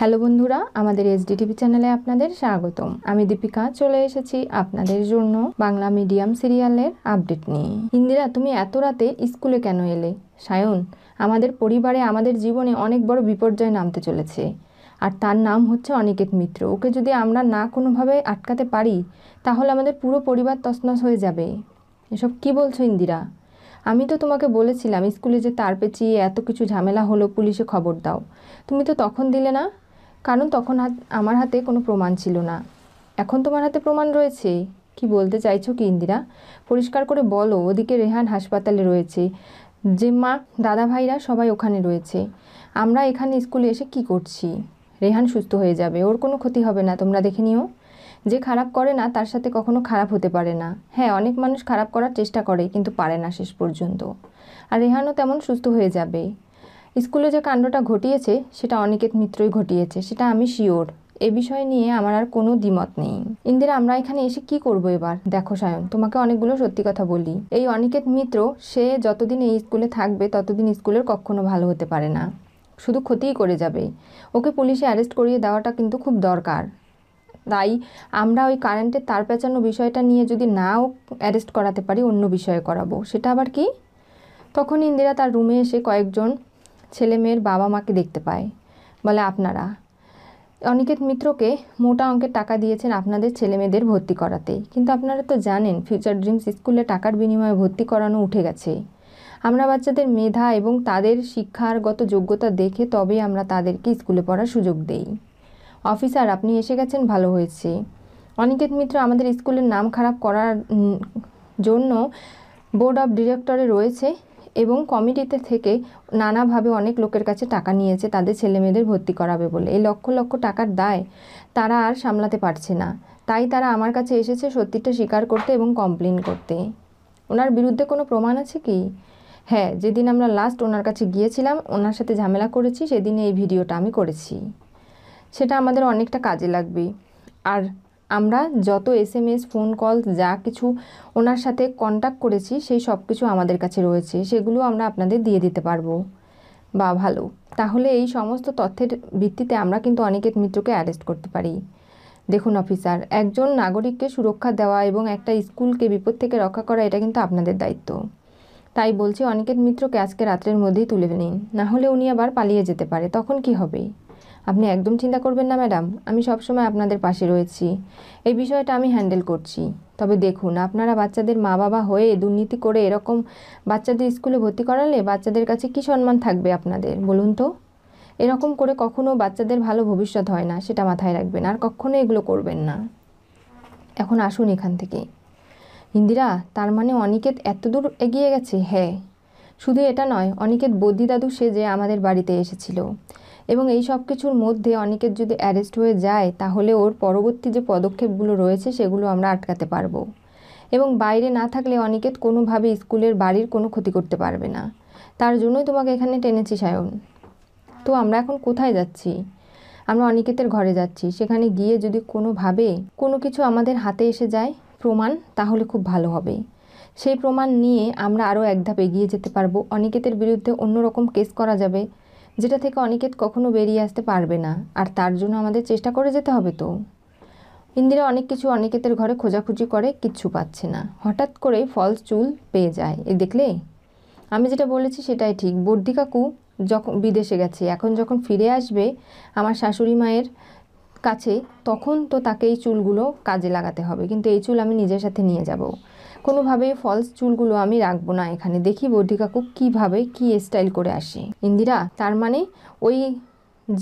Hello বন্ধুরা আমাদের SDTV চ্যানেলে আপনাদের স্বাগতম আমি দীপিকা চলে এসেছি আপনাদের জন্য বাংলা মিডিয়াম সিরিয়ালের আপডেট নিয়ে ইন্দিরা তুমি এত রাতে স্কুলে কেন এলে সায়ন আমাদের পরিবারে আমাদের জীবনে অনেক বড় বিপর্যয় নামতে চলেছে আর তার নাম হচ্ছে অনিকেত মিত্র ওকে যদি আমরা না কোনোভাবে আটকাতে পারি তাহলে আমাদের পুরো পরিবার তসনস হয়ে যাবে এসব কি বলছো ইন্দিরা আমি তো তোমাকে বলেছিলাম স্কুলে যে তার পেঁচিয়ে এত কিছু ঝামেলা হলো পুলিশে খবর দাও তুমি তো তখন দিলে না কারণ তখন আমার হাতে কোনো প্রমাণ ছিল না এখন তোমার হাতে প্রমাণ রয়েছে কি বলতে চাইছো কি ইন্দিরা পরিষ্কার করে বলো ওদিকে রেহান হাসপাতালে রয়েছে যে মা দাদা ভাইরা সবাই ওখানে রয়েছে আমরা এখানে স্কুলে এসে কি করছি রেহান সুস্থ হয়ে যাবে ওর কোনো ক্ষতি হবে না তোমরা দেখে নিও যে খারাপ করে না তার সাথে কখনো খারাপ হতে পারে না হ্যাঁ অনেক মানুষ খারাপ করার চেষ্টা করে কিন্তু পারে না শেষ পর্যন্ত আর রেহানও তেমন সুস্থ হয়ে যাবে স্কুলে যে কাণ্ডটা ঘটিয়েছে সেটা অনিকেত মিত্রই ঘটিয়েছে সেটা আমি শিওর এ বিষয় নিয়ে আমার আর কোনো দ্বিমত নেই ইন্দিরা আমরা এখানে এসে কি করব এবার দেখো সায়ন তোমাকে অনেকগুলো সত্যি কথা বলি এই অনিকেত মিত্র সে যতদিন এই স্কুলে থাকবে ততদিন স্কুলের কখনো ভালো হতে পারে না শুধু ক্ষতিই করে যাবে ওকে পুলিশে অ্যারেস্ট করিয়ে দেওয়াটা কিন্তু খুব দরকার তাই আমরা ওই কারেন্টের তার পেঁচানো বিষয়টা নিয়ে যদি নাও অ্যারেস্ট করাতে পারি অন্য বিষয়ে করাবো সেটা আবার কি তখন ইন্দিরা তার রুমে এসে কয়েকজন ছেলে মেয়ের বাবা মাকে দেখতে পায় বলে আপনারা অনিকেত মিত্রকে মোটা অঙ্কের টাকা দিয়েছেন আপনাদের ছেলেমেয়েদের ভর্তি করাতে কিন্তু আপনারা তো জানেন ফিউচার ড্রিমস স্কুলে টাকার বিনিময়ে ভর্তি করানো উঠে গেছে আমরা বাচ্চাদের মেধা এবং তাদের শিক্ষারগত যোগ্যতা দেখে তবেই আমরা তাদেরকে স্কুলে পড়ার সুযোগ দেই অফিসার আপনি এসে গেছেন ভালো হয়েছে অনিকেত মিত্র আমাদের স্কুলের নাম খারাপ করার জন্য বোর্ড অফ ডিরেক্টরে রয়েছে এবং কমিটিতে থেকে নানাভাবে অনেক লোকের কাছে টাকা নিয়েছে তাদের ছেলেমেয়েদের ভর্তি করাবে বলে এই লক্ষ লক্ষ টাকার দায় তারা আর সামলাতে পারছে না তাই তারা আমার কাছে এসেছে সত্যিটা স্বীকার করতে এবং কমপ্লেন করতে ওনার বিরুদ্ধে কোনো প্রমাণ আছে কি হ্যাঁ যেদিন আমরা লাস্ট ওনার কাছে গিয়েছিলাম ওনার সাথে ঝামেলা করেছি সেদিন এই ভিডিওটা আমি করেছি সেটা আমাদের অনেকটা কাজে লাগবে আর আমরা যত S M S phone call যা কিছু ওনার সাথে কন্ট্যাক্ট করেছি সেই সব কিছু আমাদের কাছে রয়েছে সেগুলো আমরা আপনাদের দিয়ে দিতে পারবো বা ভালো তাহলে এই সমস্ত তথ্যের ভিত্তিতে আমরা কিন্তু অনিকেত মিত্রকে অ্যারেস্ট করতে পারি দেখুন অফিসার একজন নাগরিককে সুরক্ষা দেওয়া এবং একটা স্কুলকে বিপদ থেকে রক্ষা করা এটা কিন্তু আপনাদের দায়িত্ব তাই বলছি অনিকেত মিত্রকে আজকে রাত্রের মধ্যেই তুলে নিন না হলে উনি আবার পালিয়ে যেতে পারে তখন কি হবে আপনি একদম চিন্তা করবেন না ম্যাডাম আমি সবসময় আপনাদের পাশে রয়েছি এই বিষয়টা আমি হ্যান্ডেল করছি তবে দেখুন আপনারা বাচ্চাদের মা বাবা হয়ে দুর্নীতি করে এরকম বাচ্চাদের স্কুলে ভর্তি করালে বাচ্চাদের কাছে কি সম্মান থাকবে আপনাদের বলুন তো এরকম করে কখনো বাচ্চাদের ভালো ভবিষ্যৎ হয় না সেটা মাথায় রাখবেন আর কখনো এগুলো করবেন না এখন আসুন এখান থেকে ইন্দিরা তার মানে অনিকেত এতদূর এগিয়ে গেছে হ্যাঁ শুধু এটা নয় অনিকেত বদ্যি দাদু সে যে আমাদের বাড়িতে এসেছিল এবং এই সব কিছুর মধ্যে অনেকের যদি অ্যারেস্ট হয়ে যায় তাহলে ওর পরবর্তী যে পদক্ষেপগুলো রয়েছে সেগুলো আমরা আটকাতে পারবো এবং বাইরে না থাকলে অনিকেত কোনোভাবে স্কুলের বাড়ির কোনো ক্ষতি করতে পারবে না তার জন্যই তোমাকে এখানে টেনেছি সায়ন তো আমরা এখন কোথায় যাচ্ছি আমরা অনিকেতের ঘরে যাচ্ছি সেখানে গিয়ে যদি কোনোভাবে কোনো কিছু আমাদের হাতে এসে যায় প্রমাণ তাহলে খুব ভালো হবে সেই প্রমাণ নিয়ে আমরা আরও এক ধাপ এগিয়ে যেতে পারবো অনিকেতের বিরুদ্ধে অন্যরকম কেস করা যাবে যেটা থেকে অনিকেত কখনো বেরিয়ে আসতে পারবে না আর তার জন্য আমাদের চেষ্টা করে যেতে হবে তো ইন্দিরা অনেক কিছু অনিকেতের ঘরে খোঁজাখুঁজি করে কিচ্ছু পাচ্ছে না হঠাৎ করেই ফলস চুল পেয়ে যায় এই দেখলে আমি যেটা বলেছি সেটাই ঠিক বর্দি কাকু যখন বিদেশে গেছে এখন যখন ফিরে আসবে আমার শাশুড়ি মায়ের কাছে তখন তো তাকে এই চুলগুলো কাজে লাগাতে হবে কিন্তু এই চুল আমি নিজের সাথে নিয়ে যাব কোনোভাবেই ফলস চুলগুলো আমি রাখবো না এখানে দেখি বৌদি কাকু কীভাবে কী স্টাইল করে আসে ইন্দিরা তার মানে ওই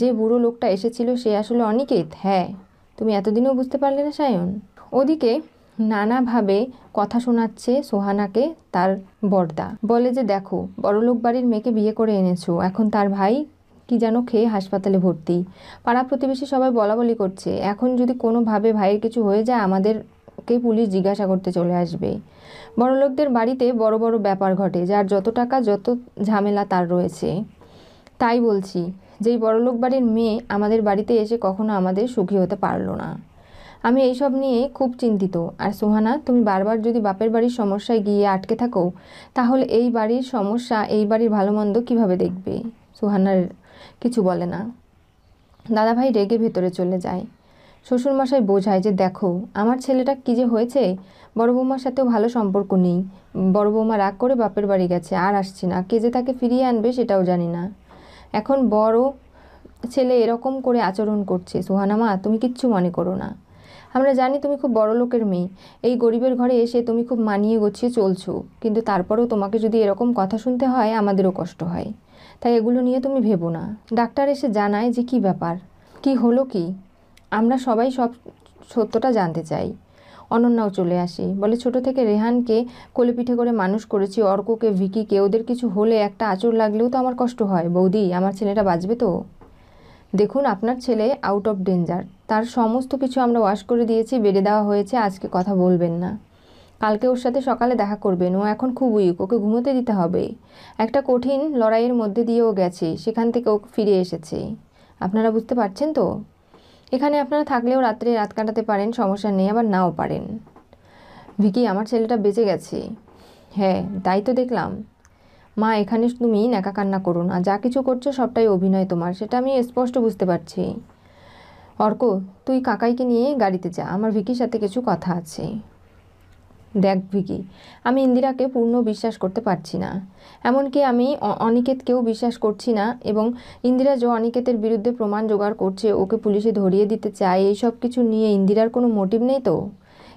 যে বুড়ো লোকটা এসেছিল সে আসলে অনিকেত হ্যাঁ তুমি এতদিনও বুঝতে পারলে না সায়ন ওদিকে নানাভাবে কথা শোনাচ্ছে সোহানাকে তার বর্দা বলে যে দেখো বড়লোক বাড়ির মেয়েকে বিয়ে করে এনেছো এখন তার ভাই কি যেন খেয়ে হাসপাতালে ভর্তি পাড়া প্রতিবেশী সবাই বলা বলি করছে এখন যদি কোনোভাবে ভাইয়ের কিছু হয়ে যায় আমাদের ওকেই পুলিশ জিজ্ঞাসা করতে চলে আসবে বড়লোকদের বাড়িতে বড় বড় ব্যাপার ঘটে যার যত টাকা যত ঝামেলা তার রয়েছে তাই বলছি যেই বড়লোক বাড়ির মেয়ে আমাদের বাড়িতে এসে কখনো আমাদের সুখী হতে পারলো না আমি এইসব নিয়ে খুব চিন্তিত আর সোহানা তুমি বারবার যদি বাপের বাড়ির সমস্যায় গিয়ে আটকে থাকো তাহলে এই বাড়ির সমস্যা এই বাড়ির ভালো মন্দ কীভাবে দেখবে সোহানার কিছু বলে না দাদাভাই রেগে ভেতরে চলে যায় শ্বশুরমশাই বোঝায় যে দেখো আমার ছেলেটা কী যে হয়েছে বড় বৌমার সাথেও ভালো সম্পর্ক নেই বড় বৌমা রাগ করে বাপের বাড়ি গেছে আর আসছে না কে যে তাকে ফিরিয়ে আনবে সেটাও জানি না এখন বড় ছেলে এরকম করে আচরণ করছে সুহানামা তুমি কিচ্ছু মনে করো না আমরা জানি তুমি খুব বড় লোকের মেয়ে এই গরিবের ঘরে এসে তুমি খুব মানিয়ে গছিয়ে চলছো কিন্তু তারপরেও তোমাকে যদি এরকম কথা শুনতে হয় আমাদেরও কষ্ট হয় তাই এগুলো নিয়ে তুমি ভেবো না ডাক্তার এসে জানায় যে কি ব্যাপার কি হলো কি আমরা সবাই সব সত্যটা জানতে চাই অনন্যাও চলে আসে বলে ছোট থেকে রেহানকে কোলে পিঠে করে মানুষ করেছি অর্ককে ভিকিকে ওদের কিছু হলে একটা আঁচড় লাগলেও তো আমার কষ্ট হয় বৌদি আমার ছেলেটা বাঁচবে তো দেখুন আপনার ছেলে আউট অফ ডেঞ্জার তার সমস্ত কিছু আমরা ওয়াশ করে দিয়েছি বেড়ে দেওয়া হয়েছে আজকে কথা বলবেন না কালকে ওর সাথে সকালে দেখা করবেন ও এখন খুব উইক ওকে ঘুমোতে দিতে হবে একটা কঠিন লড়াইয়ের মধ্যে দিয়ে ও গেছে সেখান থেকে ও ফিরে এসেছে আপনারা বুঝতে পারছেন তো এখানে আপনারা থাকলেও রাত্রে রাত কাটাতে পারেন সমস্যা নেই আবার নাও পারেন ভিকি আমার ছেলেটা বেঁচে গেছে হ্যাঁ তাই তো দেখলাম মা এখানে তুমি একা কান্না করো না যা কিছু করছো সবটাই অভিনয় তোমার সেটা আমি স্পষ্ট বুঝতে পারছি অর্ক তুই কাকাইকে নিয়ে গাড়িতে যা আমার ভিকির সাথে কিছু কথা আছে দেখ ভিকি আমি ইন্দিরাকে পূর্ণ বিশ্বাস করতে পারছি না এমনকি আমি অনিকেতকেও বিশ্বাস করছি না এবং ইন্দিরা যে অনিকেতের বিরুদ্ধে প্রমাণ জোগাড় করছে ওকে পুলিশে ধরিয়ে দিতে চায় এই সব কিছু নিয়ে ইন্দিরার কোনো মোটিভ নেই তো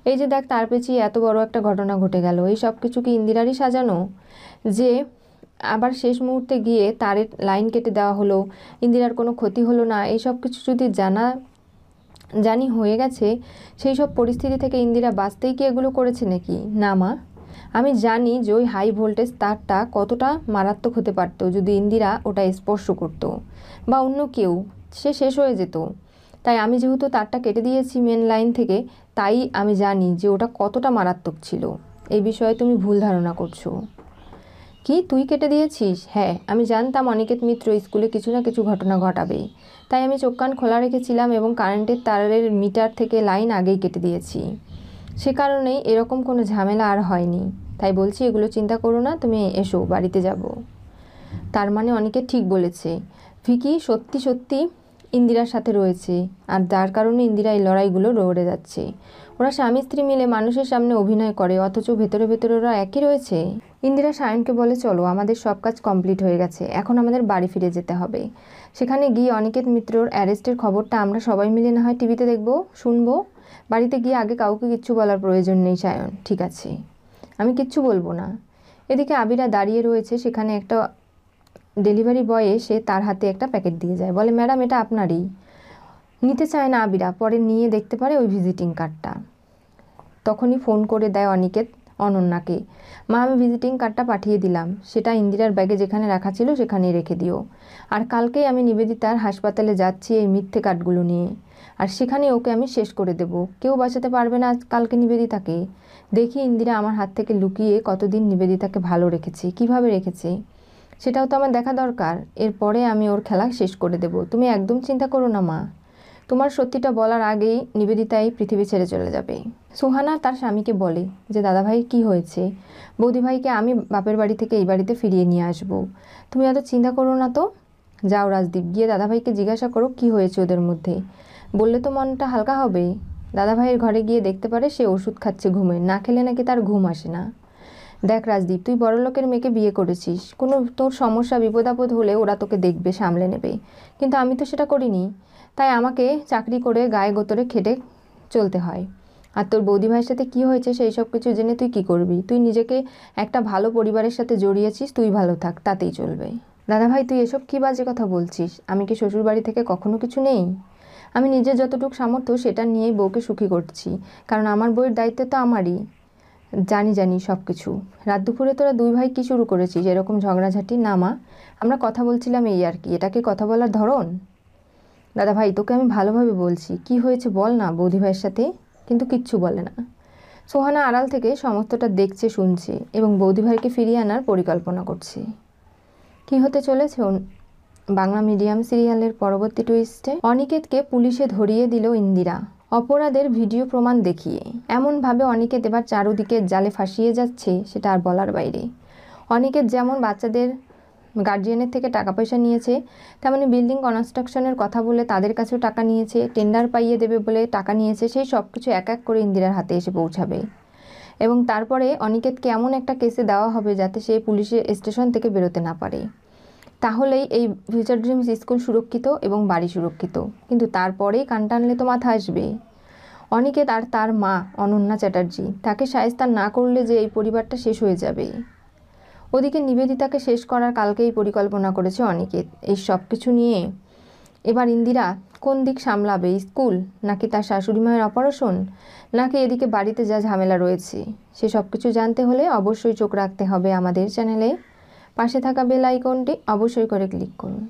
এই যে দেখ তার পেছিয়ে এত বড় একটা ঘটনা ঘটে গেল এই সব কিছু কি ইন্দিরারই সাজানো যে আবার শেষ মুহূর্তে গিয়ে তারের লাইন কেটে দেওয়া হলো ইন্দিরার কোনো ক্ষতি হলো না এই সব কিছু যদি জানা জানি হয়ে গেছে সেই সব পরিস্থিতি থেকে ইন্দিরা বাঁচতেই কি এগুলো করেছে নাকি না মা আমি জানি যে ওই হাই ভোল্টেজ তারটা কতটা মারাত্মক হতে পারত যদি ইন্দিরা ওটা স্পর্শ করত বা অন্য কেউ সে শেষ হয়ে যেত তাই আমি যেহেতু তারটা কেটে দিয়েছি মেন লাইন থেকে তাই আমি জানি যে ওটা কতটা মারাত্মক ছিল এই বিষয়ে তুমি ভুল ধারণা করছো কি তুই কেটে দিয়েছিস হ্যাঁ আমি জানতাম অনিকেত মিত্র স্কুলে কিছু না কিছু ঘটনা ঘটাবে তাই আমি চোখ কান খোলা রেখেছিলাম এবং কারেন্টের তারের মিটার থেকে লাইন আগেই কেটে দিয়েছি সে কারণেই এরকম কোনো ঝামেলা আর হয়নি তাই বলছি এগুলো চিন্তা করো না তুমি এসো বাড়িতে যাব তার মানে অনেকে ঠিক বলেছে ভিকি সত্যি সত্যি ইন্দিরার সাথে রয়েছে আর যার কারণে ইন্দিরা এই লড়াইগুলো লড়ে যাচ্ছে ওরা স্বামী স্ত্রী মিলে মানুষের সামনে অভিনয় করে অথচ ভেতরে ভেতরে ওরা একই রয়েছে ইন্দিরা সায়নকে বলে চলো আমাদের সব কাজ কমপ্লিট হয়ে গেছে এখন আমাদের বাড়ি ফিরে যেতে হবে সেখানে গিয়ে অনিকেত মিত্রর অ্যারেস্টের খবরটা আমরা সবাই মিলে না হয় টিভিতে দেখব শুনবো বাড়িতে গিয়ে আগে কাউকে কিচ্ছু বলার প্রয়োজন নেই সায়ন ঠিক আছে আমি কিচ্ছু বলবো না এদিকে আবিরা দাঁড়িয়ে রয়েছে সেখানে একটা ডেলিভারি বয় এসে তার হাতে একটা প্যাকেট দিয়ে যায় বলে ম্যাডাম এটা আপনারই নিতে চায় না আবিরা পরে নিয়ে দেখতে পারে ওই ভিজিটিং কার্ডটা তখনই ফোন করে দেয় অনিকেত অনন্যাকে মা আমি ভিজিটিং কার্ডটা পাঠিয়ে দিলাম সেটা ইন্দিরার ব্যাগে যেখানে রাখা ছিল সেখানেই রেখে দিও আর কালকেই আমি নিবেদিতার হাসপাতালে যাচ্ছি এই মিথ্যে কার্ডগুলো নিয়ে আর সেখানে ওকে আমি শেষ করে দেব কেউ বাঁচাতে পারবে না আজ কালকে নিবেদিতাকে দেখি ইন্দিরা আমার হাত থেকে লুকিয়ে কতদিন নিবেদিতাকে ভালো রেখেছে কিভাবে রেখেছে সেটাও তো আমার দেখা দরকার এরপরে আমি ওর খেলা শেষ করে দেব তুমি একদম চিন্তা করো না মা তোমার সত্যিটা বলার আগেই নিবেদিতাই পৃথিবী ছেড়ে চলে যাবে সুহানা তার স্বামীকে বলে যে দাদাভাই কি হয়েছে বৌদিভাইকে আমি বাপের বাড়ি থেকে এই বাড়িতে ফিরিয়ে নিয়ে আসব। তুমি এত চিন্তা করো না তো যাও রাজদীপ গিয়ে দাদাভাইকে জিজ্ঞাসা করো কি হয়েছে ওদের মধ্যে বললে তো মনটা হালকা হবে দাদাভাইয়ের ঘরে গিয়ে দেখতে পারে সে ওষুধ খাচ্ছে ঘুমে না খেলে নাকি তার ঘুম আসে না দেখ রাজদীপ তুই বড়লোকের মেয়েকে বিয়ে করেছিস কোনো তোর সমস্যা বিপদ আপদ হলে ওরা তোকে দেখবে সামলে নেবে কিন্তু আমি তো সেটা করিনি তাই আমাকে চাকরি করে গায়ে গোতরে খেটে চলতে হয় আর তোর বৌদিভাইয়ের সাথে কি হয়েছে সেই সব কিছু জেনে তুই কি করবি তুই নিজেকে একটা ভালো পরিবারের সাথে জড়িয়েছিস তুই ভালো থাক তাতেই চলবে দাদা ভাই তুই এসব কী বাজে কথা বলছিস আমি কি শ্বশুরবাড়ি থেকে কখনো কিছু নেই আমি নিজের যতটুকু সামর্থ্য সেটা নিয়েই বউকে সুখী করছি কারণ আমার বইয়ের দায়িত্ব তো আমারই জানি জানি সব কিছু রাত দুপুরে তোরা দুই ভাই কী শুরু করেছিস এরকম ঝগড়াঝাটি না মা আমরা কথা বলছিলাম এই আর কি এটা কি কথা বলার ধরন দাদা ভাই তোকে আমি ভালোভাবে বলছি কি হয়েছে বল না বৌদি ভাইয়ের সাথে কিন্তু কিচ্ছু বলে না সোহানা আড়াল থেকে সমস্তটা দেখছে শুনছে এবং বৌদি ভাইকে ফিরিয়ে আনার পরিকল্পনা করছে কি হতে চলেছে বাংলা মিডিয়াম সিরিয়ালের পরবর্তী টুইস্টে অনিকেতকে পুলিশে ধরিয়ে দিল ইন্দিরা অপরাধের ভিডিও প্রমাণ দেখিয়ে এমনভাবে অনেকে এবার চারুদিকে জালে ফাঁসিয়ে যাচ্ছে সেটা আর বলার বাইরে অনেকে যেমন বাচ্চাদের গার্জিয়ানের থেকে টাকা পয়সা নিয়েছে তেমনি বিল্ডিং কনস্ট্রাকশনের কথা বলে তাদের কাছেও টাকা নিয়েছে টেন্ডার পাইয়ে দেবে বলে টাকা নিয়েছে সেই সব কিছু এক এক করে ইন্দিরার হাতে এসে পৌঁছাবে এবং তারপরে অনিকেতকে এমন একটা কেসে দেওয়া হবে যাতে সে পুলিশের স্টেশন থেকে বেরোতে না পারে তাহলেই এই ফিউচার ড্রিমস স্কুল সুরক্ষিত এবং বাড়ি সুরক্ষিত কিন্তু তারপরেই কান টানলে তো মাথা আসবে অনেকে তার তার মা অনন্যা চ্যাটার্জি তাকে সায়স্তা না করলে যে এই পরিবারটা শেষ হয়ে যাবে ওদিকে নিবেদিতাকে শেষ করার কালকেই পরিকল্পনা করেছে অনিকেত এই সব কিছু নিয়ে এবার ইন্দিরা কোন দিক সামলাবে স্কুল নাকি তার শাশুড়ি মায়ের অপারেশন নাকি এদিকে বাড়িতে যা ঝামেলা রয়েছে সে সব কিছু জানতে হলে অবশ্যই চোখ রাখতে হবে আমাদের চ্যানেলে পাশে থাকা বেল আইকনটি অবশ্যই করে ক্লিক করুন